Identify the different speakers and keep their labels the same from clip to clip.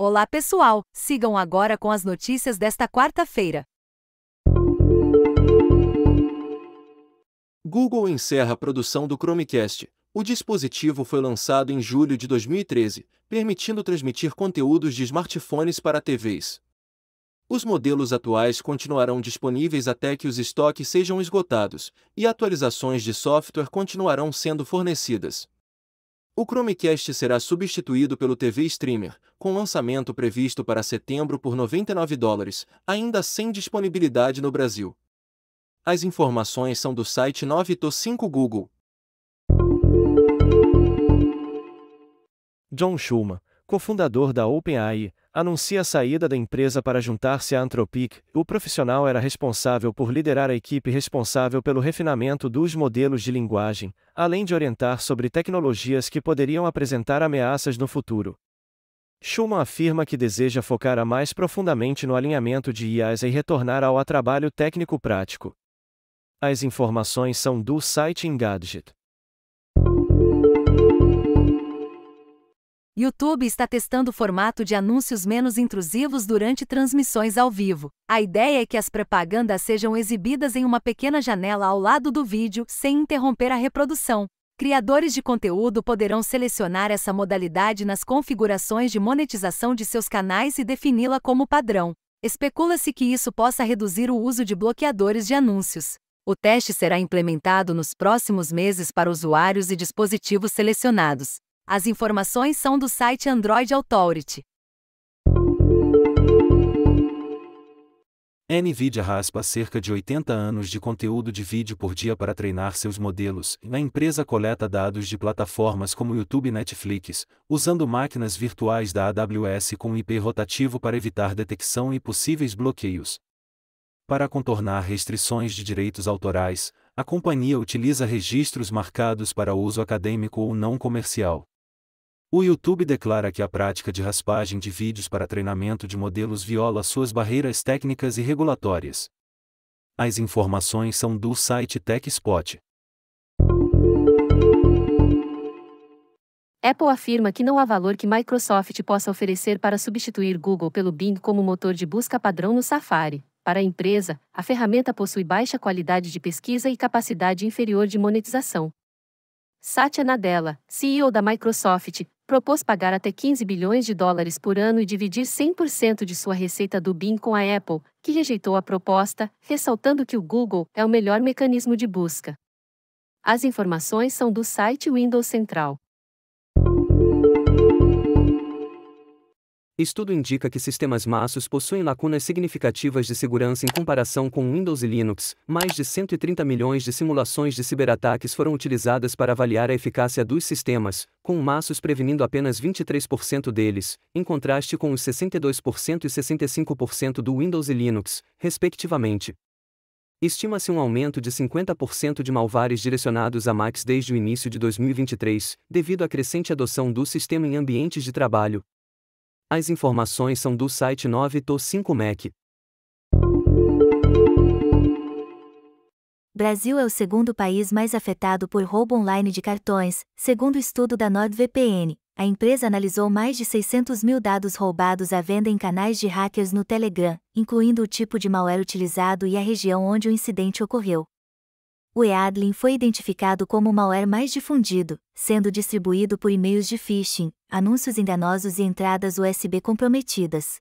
Speaker 1: Olá pessoal, sigam agora com as notícias desta quarta-feira.
Speaker 2: Google encerra a produção do Chromecast. O dispositivo foi lançado em julho de 2013, permitindo transmitir conteúdos de smartphones para TVs. Os modelos atuais continuarão disponíveis até que os estoques sejam esgotados, e atualizações de software continuarão sendo fornecidas. O Chromecast será substituído pelo TV Streamer, com lançamento previsto para setembro por 99 dólares, ainda sem disponibilidade no Brasil. As informações são do site 9to5 Google.
Speaker 3: John Schulman, cofundador da OpenAI, anuncia a saída da empresa para juntar-se à Anthropic. O profissional era responsável por liderar a equipe responsável pelo refinamento dos modelos de linguagem, além de orientar sobre tecnologias que poderiam apresentar ameaças no futuro. Schumann afirma que deseja focar a mais profundamente no alinhamento de IAs e retornar ao trabalho técnico prático. As informações são do site Engadget.
Speaker 1: YouTube está testando o formato de anúncios menos intrusivos durante transmissões ao vivo. A ideia é que as propagandas sejam exibidas em uma pequena janela ao lado do vídeo, sem interromper a reprodução. Criadores de conteúdo poderão selecionar essa modalidade nas configurações de monetização de seus canais e defini-la como padrão. Especula-se que isso possa reduzir o uso de bloqueadores de anúncios. O teste será implementado nos próximos meses para usuários e dispositivos selecionados. As informações são do site Android Authority.
Speaker 4: NVIDIA raspa cerca de 80 anos de conteúdo de vídeo por dia para treinar seus modelos, Na a empresa coleta dados de plataformas como YouTube e Netflix, usando máquinas virtuais da AWS com IP rotativo para evitar detecção e possíveis bloqueios. Para contornar restrições de direitos autorais, a companhia utiliza registros marcados para uso acadêmico ou não comercial. O YouTube declara que a prática de raspagem de vídeos para treinamento de modelos viola suas barreiras técnicas e regulatórias. As informações são do site TechSpot.
Speaker 5: Apple afirma que não há valor que Microsoft possa oferecer para substituir Google pelo Bing como motor de busca padrão no Safari. Para a empresa, a ferramenta possui baixa qualidade de pesquisa e capacidade inferior de monetização, Satya Nadella, CEO da Microsoft, propôs pagar até 15 bilhões de dólares por ano e dividir 100% de sua receita do BIM com a Apple, que rejeitou a proposta, ressaltando que o Google é o melhor mecanismo de busca. As informações são do site Windows Central.
Speaker 6: estudo indica que sistemas maços possuem lacunas significativas de segurança em comparação com Windows e Linux. Mais de 130 milhões de simulações de ciberataques foram utilizadas para avaliar a eficácia dos sistemas, com maços prevenindo apenas 23% deles, em contraste com os 62% e 65% do Windows e Linux, respectivamente. Estima-se um aumento de 50% de malvares direcionados a Macs desde o início de 2023, devido à crescente adoção do sistema em ambientes de trabalho, as informações são do site 9to5mec.
Speaker 7: Brasil é o segundo país mais afetado por roubo online de cartões, segundo o estudo da NordVPN. A empresa analisou mais de 600 mil dados roubados à venda em canais de hackers no Telegram, incluindo o tipo de malware utilizado e a região onde o incidente ocorreu o Eadlin adlin foi identificado como o malware mais difundido, sendo distribuído por e-mails de phishing, anúncios enganosos e entradas USB comprometidas.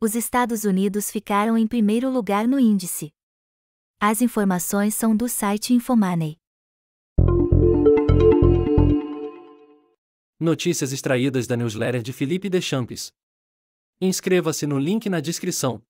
Speaker 7: Os Estados Unidos ficaram em primeiro lugar no índice. As informações são do site Infomoney.
Speaker 2: Notícias extraídas da newsletter de Felipe Deschamps. Inscreva-se no link na descrição.